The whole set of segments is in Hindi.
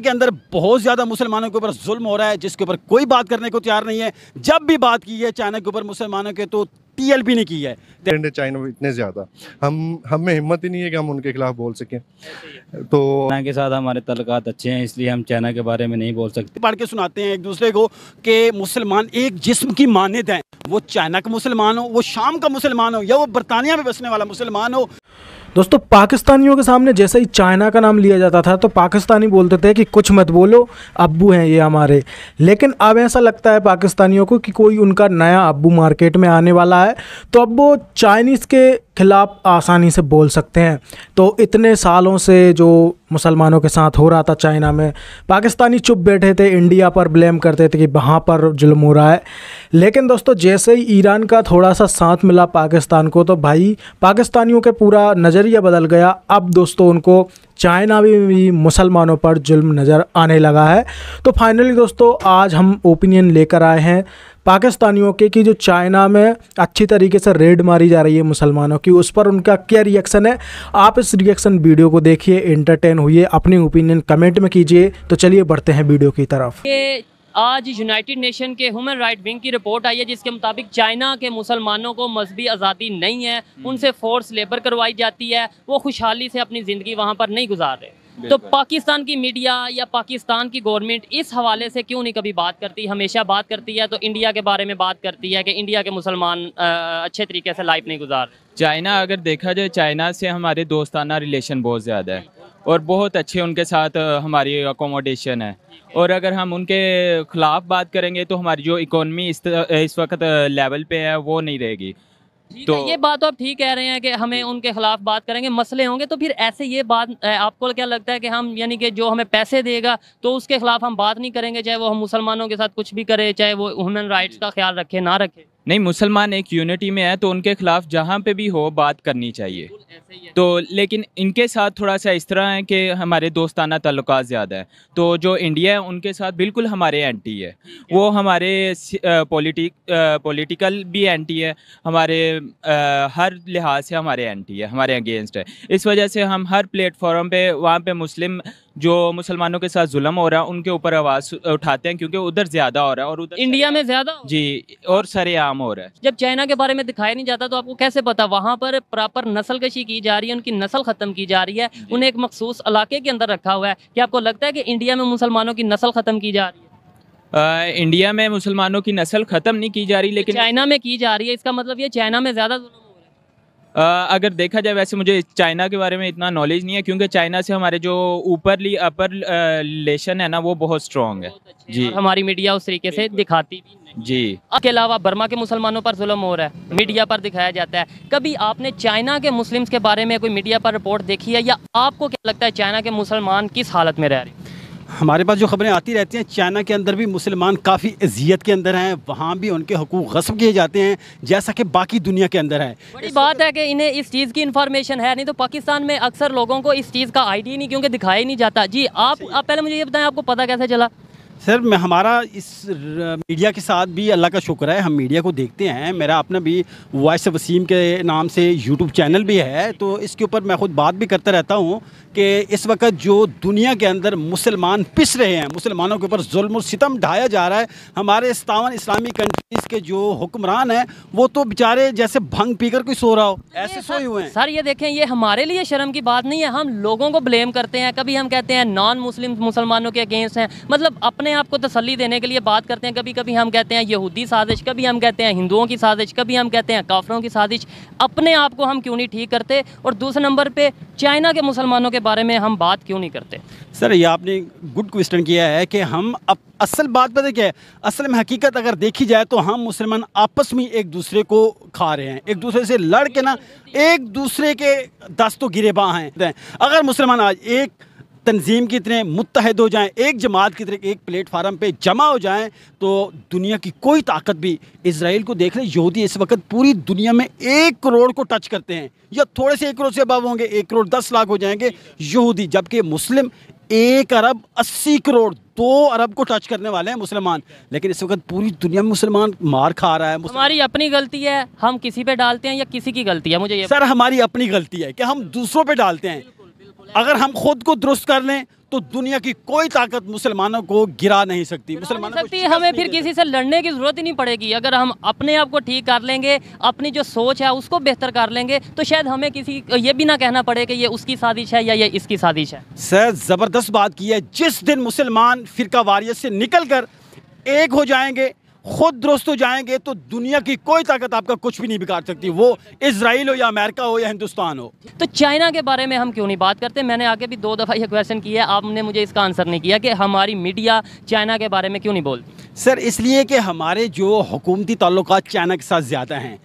के अंदर बहुत ज़्यादा मुसलमानों के ऊपर जुल्म हो रहा है जिसके ऊपर कोई बात करने को तैयार नहीं है जब भी बात की है चाइना के ऊपर मुसलमानों के तो टीएलपी ने की है चाइना में इतने ज़्यादा हम हमें हिम्मत ही नहीं है कि हम उनके खिलाफ बोल सकें तो चाइना के साथ हमारे तलकात अच्छे हैं इसलिए हम चाइना के बारे में नहीं बोल सकते पढ़ के सुनाते हैं एक दूसरे को कि मुसलमान एक जिस्म की मानद है वो चाइना का मुसलमान हो वो शाम का मुसलमान हो या वो बरतानिया में बसने वाला मुसलमान हो दोस्तों पाकिस्तानियों के सामने जैसे ही चाइना का नाम लिया जाता था तो पाकिस्तानी बोलते थे कि कुछ मत बोलो अब्बू हैं ये हमारे लेकिन अब ऐसा लगता है पाकिस्तानियों को कि कोई उनका नया अब्बू मार्केट में आने वाला है है तो अब वो चाइनीज़ के ख़िलाफ़ आसानी से बोल सकते हैं तो इतने सालों से जो मुसलमानों के साथ हो रहा था चाइना में पाकिस्तानी चुप बैठे थे इंडिया पर ब्लेम करते थे कि वहाँ पर जुल्म हो रहा है लेकिन दोस्तों जैसे ही ईरान का थोड़ा सा साथ मिला पाकिस्तान को तो भाई पाकिस्तानियों के पूरा नज़रिया बदल गया अब दोस्तों उनको चाइना भी, भी मुसलमानों पर जुल्म नज़र आने लगा है तो फाइनली दोस्तों आज हम ओपिनियन लेकर आए हैं पाकिस्तानियों के कि जो चाइना में अच्छी तरीके से रेड मारी जा रही है मुसलमानों की उस पर उनका क्या रिएक्शन है आप इस रिएक्शन वीडियो को देखिए इंटरटेन हुई अपनी ओपिनियन कमेंट में कीजिए तो चलिए बढ़ते हैं वीडियो की तरफ आज यूनाइटेड नेशन के ह्यूमन राइट विंग की रिपोर्ट आई है जिसके मुताबिक चाइना के मुसलमानों को मजहबी आज़ादी नहीं है हम्म। उनसे फोर्स लेबर करवाई जाती है वो खुशहाली से अपनी ज़िंदगी वहाँ पर नहीं गुजार रहे तो पाकिस्तान की मीडिया या पाकिस्तान की गवर्नमेंट इस हवाले से क्यों नहीं कभी बात करती हमेशा बात करती है तो इंडिया के बारे में बात करती है कि इंडिया के मुसलमान अच्छे तरीके से लाइफ नहीं गुजार चाइना अगर देखा जाए चाइना से हमारे दोस्ताना रिलेशन बहुत ज़्यादा है और बहुत अच्छे उनके साथ हमारी अकोमोडेशन है और अगर हम उनके ख़िलाफ़ बात करेंगे तो हमारी जो इकोनमी इस, इस वक्त लेवल पे है वो नहीं रहेगी तो ये बात तो आप ठीक कह रहे हैं कि हमें उनके खिलाफ बात करेंगे मसले होंगे तो फिर ऐसे ये बात आपको क्या लगता है कि हम यानी कि जो हमें पैसे देगा तो उसके खिलाफ हम बात नहीं करेंगे चाहे वो हम मुसलमानों के साथ कुछ भी करें चाहे वो ह्यूमन राइट्स का ख्याल रखे ना रखे नहीं मुसलमान एक यूनिटी में है तो उनके खिलाफ जहाँ पे भी हो बात करनी चाहिए तो लेकिन इनके साथ थोड़ा सा इस तरह है कि हमारे दोस्ताना तल्लक ज़्यादा है तो जो इंडिया है उनके साथ बिल्कुल हमारे एंटी है वो हमारे पॉलिटिक पॉलिटिकल भी एंटी है हमारे आ, हर लिहाज से हमारे एंटी है हमारे अगेंस्ट है इस वजह से हम हर प्लेटफॉर्म पे वहाँ पे मुस्लिम जो मुसलमानों के साथ जुलम हो रहा है उनके ऊपर आवाज़ उठाते हैं क्योंकि उधर ज़्यादा हो रहा है और उधर इंडिया में ज़्यादा जी और सरेआम हो रहा है जब चाइना के बारे में दिखाया नहीं जाता तो आपको कैसे पता वहाँ पर प्रॉपर नस्ल कशी की जा रही है उनकी नस्ल ख़त्म की जा रही है उन्हें एक मखसूस इलाके के अंदर रखा हुआ है क्या आपको लगता है कि इंडिया में मुसलमानों की नस्ल ख़त्म की जा रही है आ, इंडिया में मुसलमानों की नस्ल ख़त्म नहीं की जा रही लेकिन चाइना में की जा रही है इसका मतलब ये चाइना में ज़्यादा अगर देखा जाए वैसे मुझे चाइना के बारे में इतना नॉलेज नहीं है क्योंकि चाइना से हमारे जो ऊपरली अपर लेशन है ना वो बहुत स्ट्रॉन्ग है जी हमारी मीडिया उस तरीके से दिखाती भी जी इसके अलावा बर्मा के मुसलमानों पर जुलम हो रहा है मीडिया पर दिखाया जाता है कभी आपने चाइना के मुस्लिम्स के बारे में कोई मीडिया पर रिपोर्ट देखी है या आपको क्या लगता है चाइना के मुसलमान किस हालत में रह रहे हैं हमारे पास जो खबरें आती रहती हैं चाइना के अंदर भी मुसलमान काफ़ी अजियत के अंदर हैं वहाँ भी उनके हकूक गसब किए जाते हैं जैसा कि बाकी दुनिया के अंदर है बड़ी बात है कि इन्हें इस चीज़ की इन्फॉर्मेशन है नहीं तो पाकिस्तान में अक्सर लोगों को इस चीज़ का आईडी नहीं क्योंकि दिखाया नहीं जाता जी आप, आप पहले मुझे ये बताएं आपको पता कैसे चला सर मैं हमारा इस मीडिया के साथ भी अल्लाह का शुक्र है हम मीडिया को देखते हैं मेरा अपना भी वॉइस वसीम के नाम से यूट्यूब चैनल भी है तो इसके ऊपर मैं ख़ुद बात भी करता रहता हूँ कि इस वक्त जो दुनिया के अंदर मुसलमान पिस रहे हैं मुसलमानों के ऊपर जुल्म सितम ढाया जा रहा है हमारे सतावन इस्लामी कंट्रीज़ के जो हुक्मरान हैं वो तो बेचारे जैसे भंग पी कर कोई सो रहा हो ऐसे सोए हुए हैं सर ये देखें ये हमारे लिए शर्म की बात नहीं है हम लोगों को ब्लेम करते हैं कभी हम कहते हैं नॉन मुस्लिम मुसलमानों के अगेंस्ट हैं मतलब अपने हैं आपको तसली देने के लिए बात करते हैं कभी कभी हम कहते हैं यहूदी साजिश कभी हम कहते हैं हिंदुओं की साजिश कभी हम कहते हैं काफरों की साजिश अपने आप को हम क्यों नहीं ठीक करते और दूसरे नंबर पर चाइना के मुसलमानों के बारे में हम बात क्यों नहीं करते सर ये आपने गुड क्वेश्चन किया है कि हम अप, असल बात पता क्या है असल में हकीकत अगर देखी जाए तो हम मुसलमान आपस में एक दूसरे को खा रहे हैं एक दूसरे से लड़ के ना एक दूसरे के दस्तों गिरेबा हैं अगर मुसलमान आज एक तंजीम की तरह मुतहद हो जाएं एक जमात की तरह एक प्लेटफार्म पे जमा हो जाएं तो दुनिया की कोई ताकत भी इसराइल को देख ले यहूदी इस वक्त पूरी दुनिया में एक करोड़ को टच करते हैं या थोड़े से एक करोड़ से अब होंगे एक करोड़ दस लाख हो जाएंगे यहूदी जबकि मुस्लिम एक अरब अस्सी करोड़ दो अरब को टच करने वाले हैं मुसलमान लेकिन इस वक्त पूरी दुनिया में मुसलमान मार खा रहा है हमारी अपनी गलती है हम किसी पे डालते हैं या किसी की गलती है मुझे ये सर हमारी अपनी गलती है कि हम दूसरों पे डालते हैं अगर हम खुद को दुरुस्त कर लें तो दुनिया की कोई ताकत मुसलमानों को गिरा नहीं सकती मुसलमान सकती हमें फिर किसी से लड़ने की ज़रूरत ही नहीं पड़ेगी अगर हम अपने आप को ठीक कर लेंगे अपनी जो सोच है उसको बेहतर कर लेंगे तो शायद हमें किसी ये भी ना कहना पड़े कि ये उसकी साजिश है या ये इसकी साजिश है सर ज़बरदस्त बात की है जिस दिन मुसलमान फिरका वारियत से निकल कर एक हो जाएंगे खुद हो जाएंगे तो दुनिया की कोई ताकत आपका कुछ भी नहीं बिगाड़ सकती वो इसराइल हो या अमेरिका हो या हिंदुस्तान हो तो चाइना के बारे में हम क्यों नहीं बात करते मैंने आगे भी दो दफ़ा ये क्वेश्चन किया आपने मुझे इसका आंसर नहीं किया कि हमारी मीडिया चाइना के बारे में क्यों नहीं बोलती सर इसलिए कि हमारे जो हुकूमती ताल्लुक चाइना के साथ ज़्यादा हैं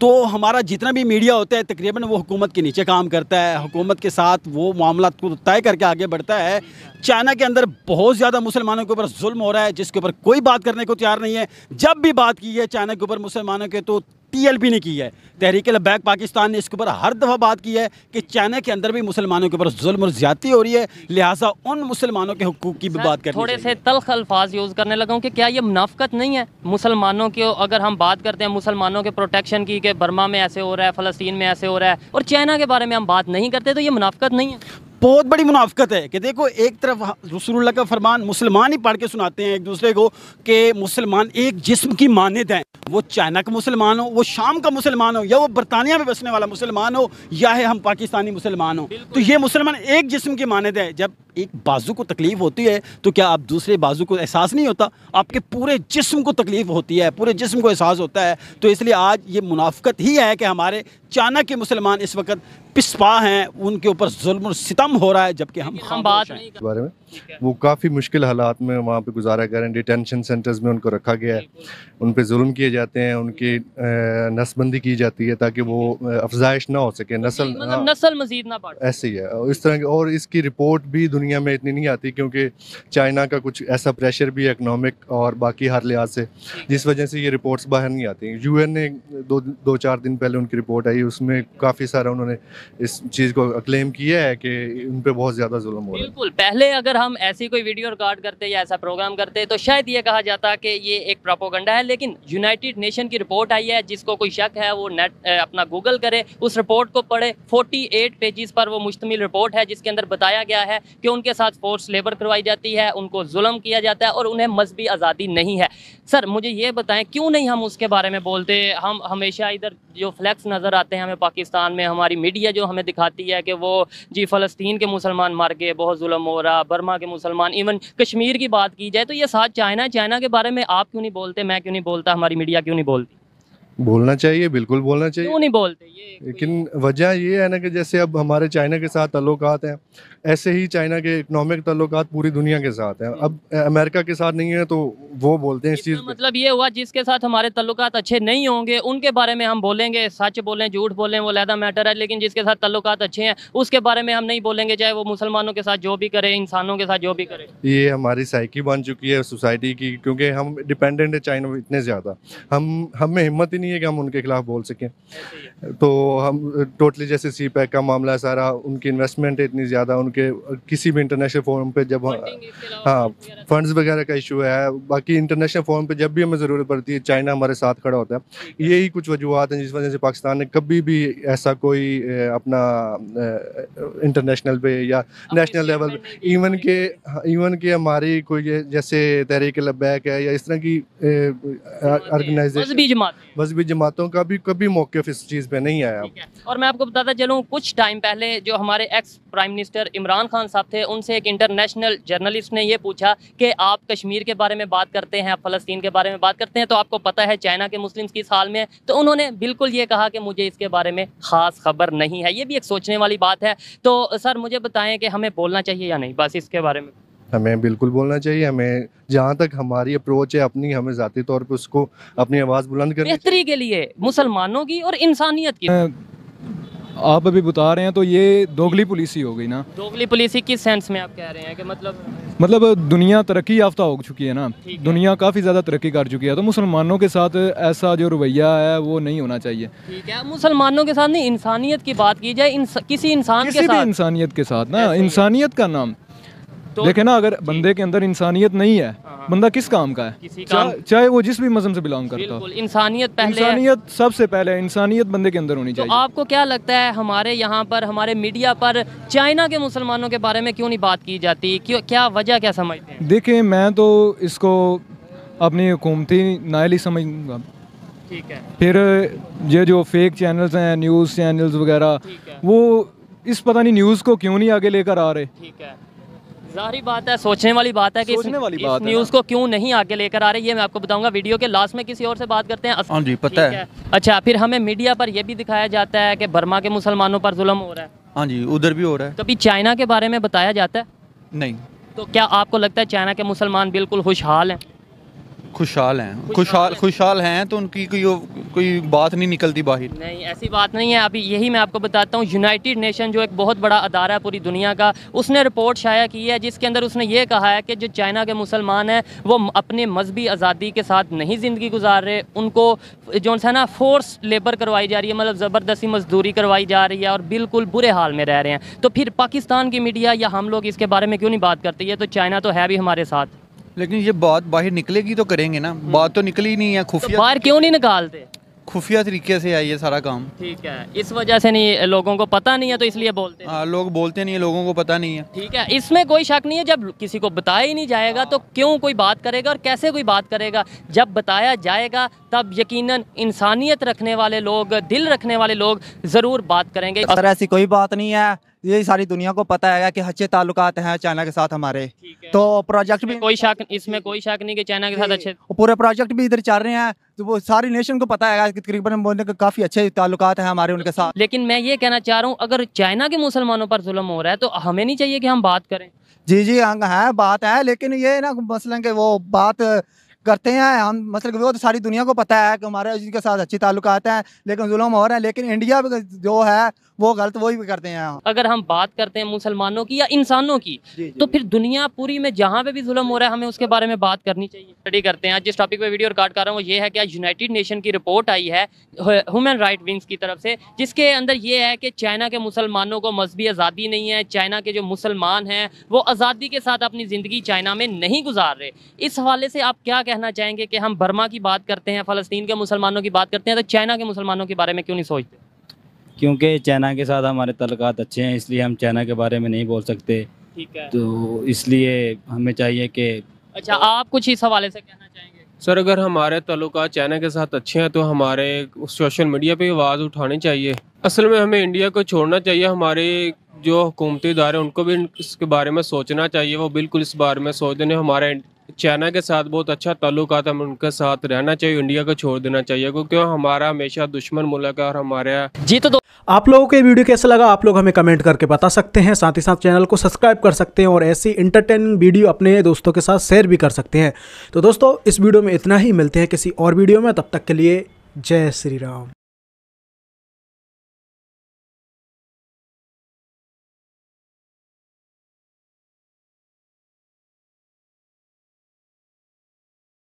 तो हमारा जितना भी मीडिया होता है तकरीबन वो हुकूमत के नीचे काम करता है हुकूमत के साथ वो मामला को तय करके आगे बढ़ता है चाइना के अंदर बहुत ज़्यादा मुसलमानों के ऊपर जुल्म हो रहा है जिसके ऊपर कोई बात करने को तैयार नहीं है जब भी बात की है चाइना के ऊपर मुसलमानों के तो टीएलपी ने की है तहरीक लबैक पाकिस्तान ने इसके ऊपर हर दफ़ा बात की है कि चाइना के अंदर भी मुसलमानों के ऊपर जुल्म और ज़्यादा हो रही है लिहाजा उन मुसलमानों के हकूक़ की भी बात करें थोड़े से तलख अल्फाज यूज़ करने लगा हूँ कि क्या ये मुनाफ़त नहीं है मुसलमानों की अगर हम बात करते हैं मुसलमानों के प्रोटेक्शन की कि बर्मा में ऐसे हो रहा है फ़लस्तीन में ऐसे हो रहा है और चाइना के बारे में हम बात नहीं करते तो ये मुनाफ़त नहीं है बहुत बड़ी मुनाफ़त है कि देखो एक तरफ रसूल का फरमान मुसलमान ही पढ़ के सुनाते हैं एक दूसरे को कि मुसलमान एक जिस्म की मानद है वो चाइना का मुसलमान हो वो शाम का मुसलमान हो या वो बरतानिया में बसने वाला मुसलमान हो या है हम पाकिस्तानी मुसलमान हो तो ये मुसलमान एक जिस्म की मानद है जब एक बाजू को तकलीफ़ होती है तो क्या आप दूसरे बाजू को एहसास नहीं होता आपके पूरे जिस्म को तकलीफ़ होती है पूरे जिस्म को एहसास होता है तो इसलिए आज ये मुनाफ़त ही है कि हमारे चाइना के मुसलमान इस वक्त पिसपा हैं उनके ऊपर जुल्म सितम कम हो रहा है जबकि हम हम बात नहीं बारे में वो काफ़ी मुश्किल हालात में वहाँ पे गुजारा करें डिटेंशन सेंटर्स में उनको रखा गया है उन पर जुल्म किए जाते हैं उनकी नसबंदी की जाती है ताकि वो अफजाइश ना हो सके नसल मतलब हाँ। नसल मजीद ना ऐसे ही है इस तरह की और इसकी रिपोर्ट भी दुनिया में इतनी नहीं आती क्योंकि चाइना का कुछ ऐसा प्रेशर भी है इकनॉमिक और बाकी हर लिहाज से जिस वजह से ये रिपोर्ट्स बाहर नहीं आती यू एन ने दो दो चार दिन पहले उनकी रिपोर्ट आई उसमें काफ़ी सारा उन्होंने इस चीज़ को क्लेम किया है कि उन पर बहुत ज़्यादा जुल्म हो रहा है बिल्कुल पहले अगर हम ऐसी कोई वीडियो रिकॉर्ड करते या ऐसा प्रोग्राम करते तो शायद ये कहा जाता कि ये एक प्रोपोगंडा है लेकिन यूनाइटेड नेशन की रिपोर्ट आई है जिसको कोई शक है वो नेट अपना गूगल करे उस रिपोर्ट को पढ़े 48 पेजेस पर वो मुश्तमिल रिपोर्ट है जिसके अंदर बताया गया है कि उनके साथ फोर्स लेबर करवाई जाती है उनको जुल्म किया जाता है और उन्हें मजहबी आज़ादी नहीं है सर मुझे ये बताएं क्यों नहीं हम उसके बारे में बोलते हम हमेशा इधर जो फ्लैक्स नज़र आते हैं हमें पाकिस्तान में हमारी मीडिया जो हमें दिखाती है कि वो जी फ़लस्तीन के मुसलमान मार गए बहुत जुल्म हो रहा बर्मा के मुसलमान इवन कश्मीर की बात की जाए तो ये साथ चाइना चाइना के बारे में आप क्यों नहीं बोलते मैं क्यों नहीं बोलता हमारी मीडिया क्यों नहीं बोलती बोलना चाहिए बिल्कुल बोलना चाहिए क्यों नहीं बोलते ये लेकिन वजह ये है ना कि जैसे अब हमारे चाइना के साथ तल्लुक हैं ऐसे ही चाइना के इकोनॉमिक तल्लुक पूरी दुनिया के साथ हैं अब अमेरिका के साथ नहीं है तो वो बोलते हैं इस चीज़ मतलब ये हुआ जिसके साथ हमारे तल्लुक अच्छे नहीं होंगे उनके बारे में हम बोलेंगे सच बोलें झूठ बोलें वो लहदा मैटर है लेकिन जिसके साथ तल्लुक अच्छे हैं उसके बारे में हम नहीं बोलेंगे चाहे वो मुसलमानों के साथ जो भी करे इंसानों के साथ जो भी करे ये हमारी साइकी बन चुकी है सोसाइटी की क्योंकि हम डिपेंडेंट है चाइना इतने ज़्यादा हम हमें हिम्मत ही नहीं नहीं है कि हम उनके खिलाफ बोल सकें तो हम टोटली जैसे सी पैक का मामला है सारा उनकी इन्वेस्टमेंट है इतनी ज़्यादा उनके किसी भी इंटरनेशनल फोरम पे जब हाँ फंड्स तो- वगैरह का इशू है बाकी इंटरनेशनल फोरम पे जब भी हमें ज़रूरत पड़ती है चाइना हमारे साथ खड़ा होता है यही कुछ वजूहत हैं जिस वजह से पाकिस्तान ने कभी भी ऐसा कोई अपना इंटरनेशनल पे या नेशनल लेवल इवन के इवन हाँ, के हमारी कोई जैसे तहरीक लबैक है या इस तरह की ऑर्गेनाइजेशन भी जमातों का भी कभी मौके इस चीज़ पे नहीं आया और मैं आपको बताता चलूँ कुछ टाइम पहले जो हमारे ex prime minister Imran Khan साहब थे उनसे एक इंटरनेशनल जर्नलिस्ट ने ये पूछा कि आप कश्मीर के बारे में बात करते हैं फलस्तीन के बारे में बात करते हैं तो आपको पता है चाइना के मुस्लिम किस हाल में तो उन्होंने बिल्कुल ये कहा कि मुझे इसके बारे में ख़ास खबर नहीं है ये भी एक सोचने वाली बात है तो सर मुझे बताएं कि हमें बोलना चाहिए या नहीं बस इसके बारे में हमें बिल्कुल बोलना चाहिए हमें जहाँ तक हमारी अप्रोच है अपनी हमें ज़ाती तौर पे उसको अपनी आवाज़ बुलंद करनी बेहतरी के लिए मुसलमानों की और इंसानियत की आप अभी बता रहे हैं तो ये दोगली पुलिसी हो गई ना दोगली पुलिसी किस सेंस में आप कह रहे हैं कि मतलब मतलब दुनिया तरक्की याफ्ता हो चुकी है ना दुनिया काफ़ी ज़्यादा तरक्की कर चुकी है तो मुसलमानों के साथ ऐसा जो रवैया है वो नहीं होना चाहिए ठीक है मुसलमानों के साथ नहीं इंसानियत की बात की जाए इंस, किसी इंसान के साथ इंसानियत के साथ ना इंसानियत का नाम तो देखे ना अगर बंदे के अंदर इंसानियत नहीं है हाँ, हाँ। बंदा किस काम का है चाहे वो जिस भी मजहब से बिलोंग करता इंसानियत पहले इंसानियत सबसे पहले इंसानियत बंदे के अंदर होनी तो चाहिए आपको क्या लगता है हमारे यहाँ पर हमारे मीडिया पर चाइना के मुसलमानों के बारे में क्यों नहीं बात की जाती क्यों क्या वजह क्या समझ देखिए मैं तो इसको अपनी हुकूमती नायल ही समझूंगा ठीक है फिर ये जो फेक चैनल्स हैं न्यूज़ चैनल्स वगैरह वो इस पता नहीं न्यूज़ को क्यों नहीं आगे लेकर आ रहे ठीक है जाहरी बात है सोचने वाली बात है कि इस, वाली इस बात न्यूज़ को क्यों नहीं आगे लेकर आ रही ये मैं आपको बताऊंगा वीडियो के लास्ट में किसी और से बात करते हैं हाँ जी पता है।, है अच्छा फिर हमें मीडिया पर यह भी दिखाया जाता है कि बर्मा के मुसलमानों पर जुलम हो रहा है हाँ जी उधर भी हो रहा है कभी तो चाइना के बारे में बताया जाता है नहीं तो क्या आपको लगता है चाइना के मुसलमान बिल्कुल खुशहाल है खुशहाल हैं खुशहाल खुशहाल हैं तो उनकी कोई कोई बात नहीं निकलती बाहर नहीं ऐसी बात नहीं है अभी यही मैं आपको बताता हूँ यूनाइटेड नेशन जो एक बहुत बड़ा अदारा है पूरी दुनिया का उसने रिपोर्ट शाया की है जिसके अंदर उसने ये कहा है कि जो चाइना के मुसलमान हैं वो अपने मजहबी आज़ादी के साथ नहीं ज़िंदगी गुजार रहे उनको जो है ना फोर्स लेबर करवाई जा रही है मतलब ज़बरदस्ती मजदूरी करवाई जा रही है और बिल्कुल बुरे हाल में रह रहे हैं तो फिर पाकिस्तान की मीडिया या हम लोग इसके बारे में क्यों नहीं बात करते ये तो चाइना तो है भी हमारे साथ लेकिन ये बात बाहर निकलेगी तो करेंगे ना हम्म। बात तो निकली नहीं है खुफिया तो बाहर क्यों नहीं निकालते खुफिया तरीके से है ये सारा काम ठीक है इस वजह से नहीं लोगों को पता नहीं है तो इसलिए बोलते हैं हाँ, लोग बोलते नहीं है लोगों को पता नहीं है ठीक है इसमें कोई शक नहीं है जब किसी को बताया ही नहीं जाएगा तो क्यों कोई बात करेगा और कैसे कोई बात करेगा जब बताया जाएगा तब यकीनन इंसानियत रखने वाले लोग दिल रखने वाले लोग ज़रूर बात करेंगे ऐसी कोई बात नहीं है ये सारी दुनिया को पता है कि अच्छे तालुकात हैं चाइना के साथ हमारे तो प्रोजेक्ट भी कोई शक इसमें कोई शक नहीं कि चाइना के साथ अच्छे पूरे प्रोजेक्ट भी इधर चल रहे हैं तो वो सारी नेशन को पता है कि तकरीबन बोलने के काफ़ी अच्छे ताल्लुकात हैं हमारे उनके साथ लेकिन मैं ये कहना चाह रहा हूँ अगर चाइना के मुसलमानों पर जुलम हो रहा है तो हमें नहीं चाहिए कि हम बात करें जी जी अंग है बात है लेकिन ये ना मसलन के वो बात करते हैं हम मतलब वो तो सारी दुनिया को पता है कि हमारे जिनके साथ अच्छे तालुकात हैं लेकिन जुलम हो रहे हैं लेकिन इंडिया जो है वो गलत वही भी करते हैं हाँ। अगर हम बात करते हैं मुसलमानों की या इंसानों की जी, जी, तो फिर दुनिया पूरी में जहाँ पे भी जुलम हो रहा है हमें उसके बारे में बात करनी चाहिए स्टडी करते हैं जिस टॉपिक पे वीडियो रिकॉर्ड कर रहा हूँ ये है कि यूनाइटेड नेशन की रिपोर्ट आई है ह्यूमन राइट विंग्स की तरफ से जिसके अंदर ये है कि चाइना के मुसलमानों को मजहबी आज़ादी नहीं है चाइना के जो मुसलमान हैं वो आज़ादी के साथ अपनी ज़िंदगी चाइना में नहीं गुजार रहे इस हवाले से आप क्या कहना चाहेंगे कि हम बर्मा की बात करते हैं फ़लस्तीन के मुसलमानों की बात करते हैं तो चाइना के मुसलमानों के बारे में क्यों नहीं सोचते क्योंकि चाइना के साथ हमारे तलक़ात अच्छे हैं इसलिए हम चाइना के बारे में नहीं बोल सकते ठीक है तो इसलिए हमें चाहिए कि अच्छा आप कुछ इस हवाले से कहना चाहेंगे सर अगर हमारे तल्लुक चाइना के साथ अच्छे हैं तो हमारे सोशल मीडिया पे आवाज़ उठानी चाहिए असल में हमें इंडिया को छोड़ना चाहिए हमारे जो हुकूमती इदारे उनको भी इसके बारे में सोचना चाहिए वो बिल्कुल इस बारे में सोच देने हमारे चाइना के साथ बहुत अच्छा ताल्लुक आता हमें उनके साथ रहना चाहिए इंडिया को छोड़ देना चाहिए क्योंकि हमारा हमेशा दुश्मन मुल्क है और हमारे जी तो आप लोगों को ये वीडियो कैसा लगा आप लोग हमें कमेंट करके बता सकते हैं साथ ही साथ चैनल को सब्सक्राइब कर सकते हैं और ऐसी इंटरटेनिंग वीडियो अपने दोस्तों के साथ शेयर भी कर सकते हैं तो दोस्तों इस वीडियो में इतना ही मिलते हैं किसी और वीडियो में तब तक के लिए जय श्री राम